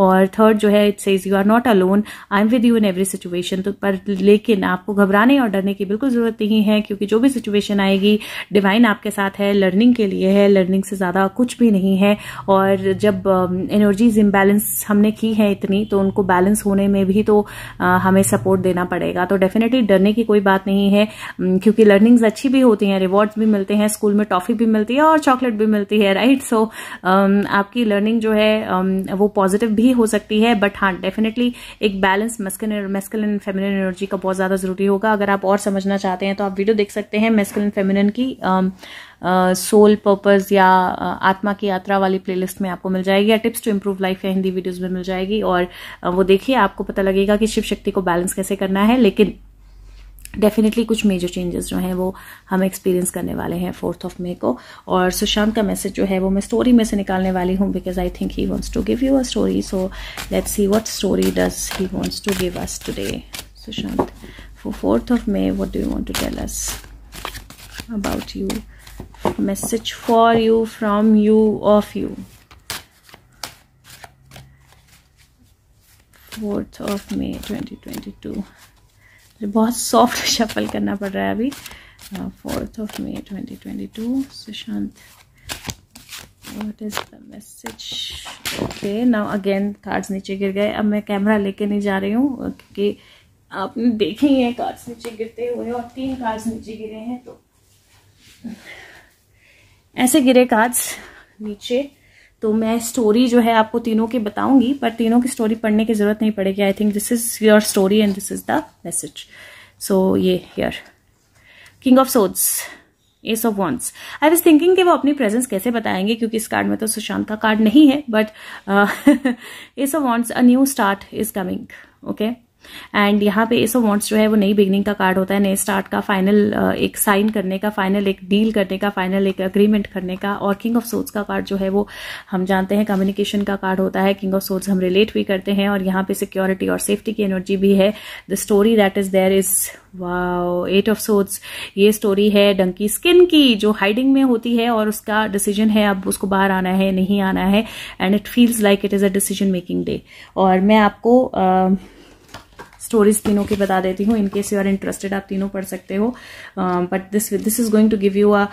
और थर्ड जो है it says you are not alone I am with you in every situation तो पर लेकिन आपको घबराने और डरने की बिल्कुल ज़रूरत नहीं है क्योंकि जो भी सिचुएशन आएगी डिवाइन आपके साथ है लर्निंग के लिए है लर्निंग से ज़्यादा कुछ भी नहीं है और जब एनर्जीज इम्बैलेंस हमने की है इतनी तो उनको बैलेंस होने में भी तो हमें सपोर्ट देना पड़ेगा तो डेफिनेटली डरने की कोई बात नहीं नहीं है क्योंकि लर्निंग्स अच्छी भी होती हैं रिवॉर्ड्स भी मिलते हैं स्कूल में टॉफी भी मिलती है और चॉकलेट भी मिलती है राइट सो so, आपकी लर्निंग जो है वो पॉजिटिव भी हो सकती है बट हाँ डेफिनेटली एक बैलेंस मेस्किन फेमिन एनर्जी का बहुत ज़्यादा ज़रूरी होगा अगर आप और समझना चाहते हैं तो आप वीडियो देख सकते हैं मेस्किन फेमिनिन की सोल पर्पज़ या आत्मा की यात्रा वाली प्लेलिस्ट में आपको मिल जाएगी या टिप्स टू इम्प्रूव लाइफ या हिंदी वीडियोज़ में मिल जाएगी और वो देखिए आपको पता लगेगा कि शिव शक्ति को बैलेंस कैसे करना है लेकिन डेफिनेटली कुछ मेजर चेंजेस जो हैं वो हम एक्सपीरियंस करने वाले हैं फोर्थ ऑफ मे को और सुशांत का मैसेज जो है वो मैं स्टोरी में से निकालने वाली हूँ because I think he wants to give you a story so let see what story does he wants to give us today Sushant फो fourth of May what do want to tell us about you message for you from you of you fourth of May twenty twenty two बहुत soft shuffle करना पड़ रहा है अभी fourth of May 2022 Sushant what is the message okay now again cards नीचे गिर गए अब मैं कैमरा लेके नहीं जा रही हूँ क्योंकि आपने देखे ही हैं कार्ड्स नीचे गिरते हुए और तीन कार्ड्स नीचे गिरे हैं तो ऐसे गिरे कार्ड्स नीचे तो मैं स्टोरी जो है आपको तीनों की बताऊंगी पर तीनों की स्टोरी पढ़ने की ज़रूरत नहीं पड़ेगी I think this is your story and this is the message so ये here king of swords ace of wands I was thinking कि वो अपनी प्रेजेंस कैसे बताएंगे क्योंकि इस कार्ड में तो सुशांत का कार्ड नहीं है but ace of wands a new start is coming okay and यहाँ पे एस वॉन्ट्स जो है वो नई बिगनिंग का कार्ड होता है नए स्टार्ट का फाइनल uh, एक साइन करने का फाइनल एक डील करने का फाइनल एक अग्रीमेंट करने का और किंग ऑफ सोट्स का कार्ड जो है वो हम जानते हैं कम्युनिकेशन का कार्ड होता है किंग ऑफ सोट्स हम रिलेट भी करते हैं और यहाँ पे सिक्योरिटी और सेफ्टी की एनर्जी भी है the story that is there is wow eight of swords ये स्टोरी है डंकी स्किन की जो हाइडिंग में होती है और उसका डिसीजन है अब उसको बाहर आना है नहीं आना है and it feels like it is a decision making day और मैं आपको uh, स्टोरीज तीनों की बता देती हूँ इनकेस यू आर इंटरेस्टेड आप तीनों पढ़ सकते हो but this this is going to give you a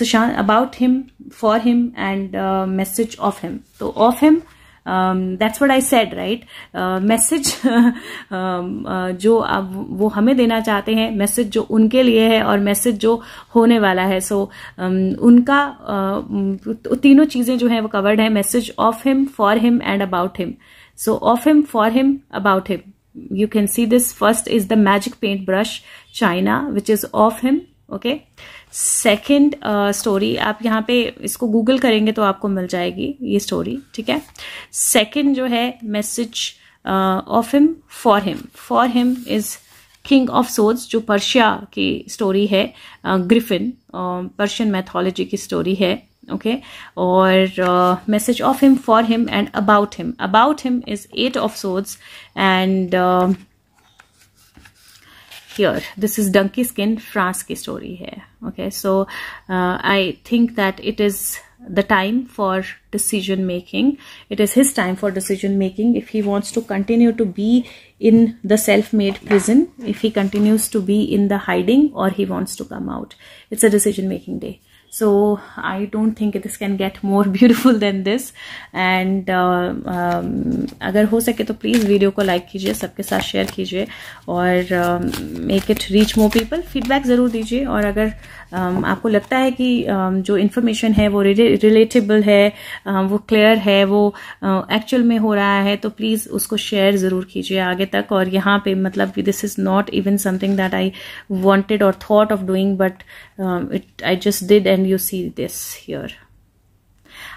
Sushant about him for him and message of him तो of him um, that's what I said, right? Uh, message uh, uh, जो अब वो हमें देना चाहते हैं मैसेज जो उनके लिए है और मैसेज जो होने वाला है सो so, um, उनका uh, तीनों चीज़ें जो हैं वो कवर्ड है message of him for him and about him so of him for him about him you can see this first is the magic brush china which is of him okay uh, story story आप यहाँ पे इसको Google करेंगे तो आपको मिल जाएगी ये story ठीक है jo जो है message of him for him for him is king of swords जो पर्शिया की स्टोरी है ग्रिफिन पर्शियन मैथोलॉजी की स्टोरी है okay or uh, message of him for him and about him about him is eight of swords and uh, here this is donkey skin france ki story here okay so uh, i think that it is the time for decision making it is his time for decision making if he wants to continue to be in the self-made prison if he continues to be in the hiding or he wants to come out it's a decision making day so i don't think this can get more beautiful than this and uh, um, अगर हो सके तो please video को like कीजिए सबके साथ share कीजिए और make it reach more people feedback ज़रूर दीजिए और अगर uh, Um, आपको लगता है कि um, जो इन्फॉर्मेशन है वो रिलेटेबल um, है वो क्लियर है वो एक्चुअल में हो रहा है तो प्लीज़ उसको शेयर ज़रूर कीजिए आगे तक और यहाँ पे मतलब this is not even something that I wanted और thought of doing but it I just did and you see this here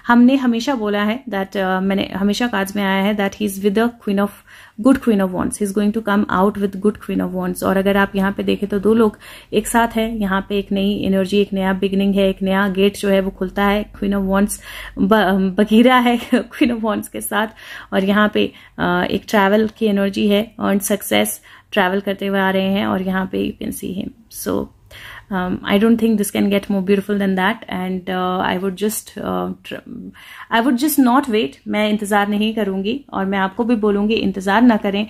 हमने हमेशा बोला है दैट uh, मैंने हमेशा काज में आया है that he is with queen of good queen of wands is going to come out with good queen of wands और अगर आप यहाँ पे देखें तो दो लोग एक साथ हैं यहाँ पे एक नई एनर्जी एक नया बिगनिंग है एक नया गेट जो है वो खुलता है क्वीन ऑफ वॉन्ट्स बघीरा है क्वीन ऑफ वॉन्ट्स के साथ और यहाँ पे uh, एक ट्रैवल की एनर्जी है अर्न सक्सेस ट्रैवल करते हुए आ रहे हैं और यहाँ पे you can see him so um, i don't think this can get more beautiful than that and uh, i would just uh, I would just not wait मैं इंतज़ार नहीं करूंगी और मैं आपको भी बोलूंगी इंतज़ार ना करें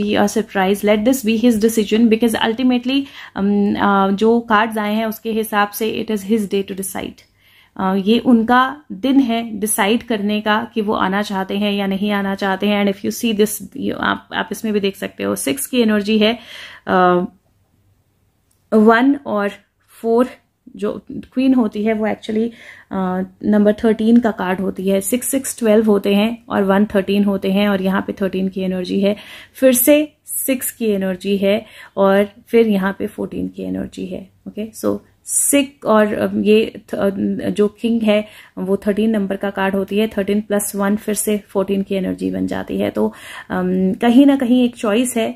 be a surprise let this be his decision because ultimately um, uh, जो cards आए हैं उसके हिसाब से it is his day to decide ये उनका दिन है डिसाइड करने का कि वो आना चाहते हैं या नहीं आना चाहते हैं and if you see this आप इसमें भी देख सकते हो सिक्स की एनर्जी है uh, वन और फोर जो क्वीन होती है वो एक्चुअली नंबर थर्टीन का कार्ड होती है सिक्स सिक्स ट्वेल्व होते हैं और वन थर्टीन होते हैं और यहाँ पे थर्टीन की एनर्जी है फिर से सिक्स की एनर्जी है और फिर यहाँ पे फोर्टीन की एनर्जी है ओके सो सिक और ये जो किंग है वो थर्टीन नंबर का कार्ड होती है थर्टीन प्लस वन फिर से फोर्टीन की एनर्जी बन जाती है तो कहीं ना कहीं एक चॉइस है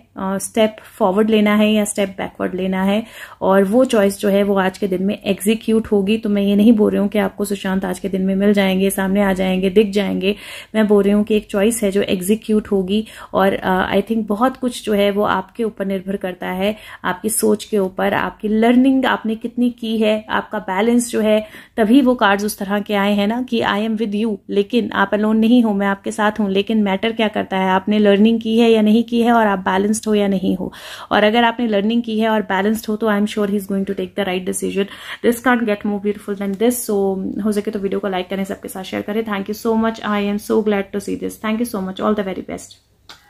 स्टेप फॉरवर्ड लेना है या स्टेप बैकवर्ड लेना है और वो चॉइस जो है वो आज के दिन में एग्जीक्यूट होगी तो मैं ये नहीं बोल रही हूँ कि आपको सुशांत आज के दिन में मिल जाएंगे सामने आ जाएंगे दिख जाएंगे मैं बोल रही हूँ कि एक चॉइस है जो एग्जीक्यूट होगी और आई थिंक बहुत कुछ जो है वो आपके ऊपर निर्भर करता है आपकी सोच के ऊपर आपकी लर्निंग आपने कितनी की है आपका बैलेंस जो है तभी वो कार्ड्स उस तरह के आए हैं ना कि आई एम विद यू लेकिन आप अलोन नहीं हो मैं आपके साथ हूं लेकिन मैटर क्या करता है आपने लर्निंग की है या नहीं की है और आप बैलेंस्ड हो या नहीं हो और अगर आपने लर्निंग की है और बैलेंस्ड हो तो I am sure he is going to take the right decision this can't get more beautiful than this so हो सके तो वीडियो को लाइक करें सबके साथ शेयर करें thank you so much I am so glad to see this thank you so much all the very best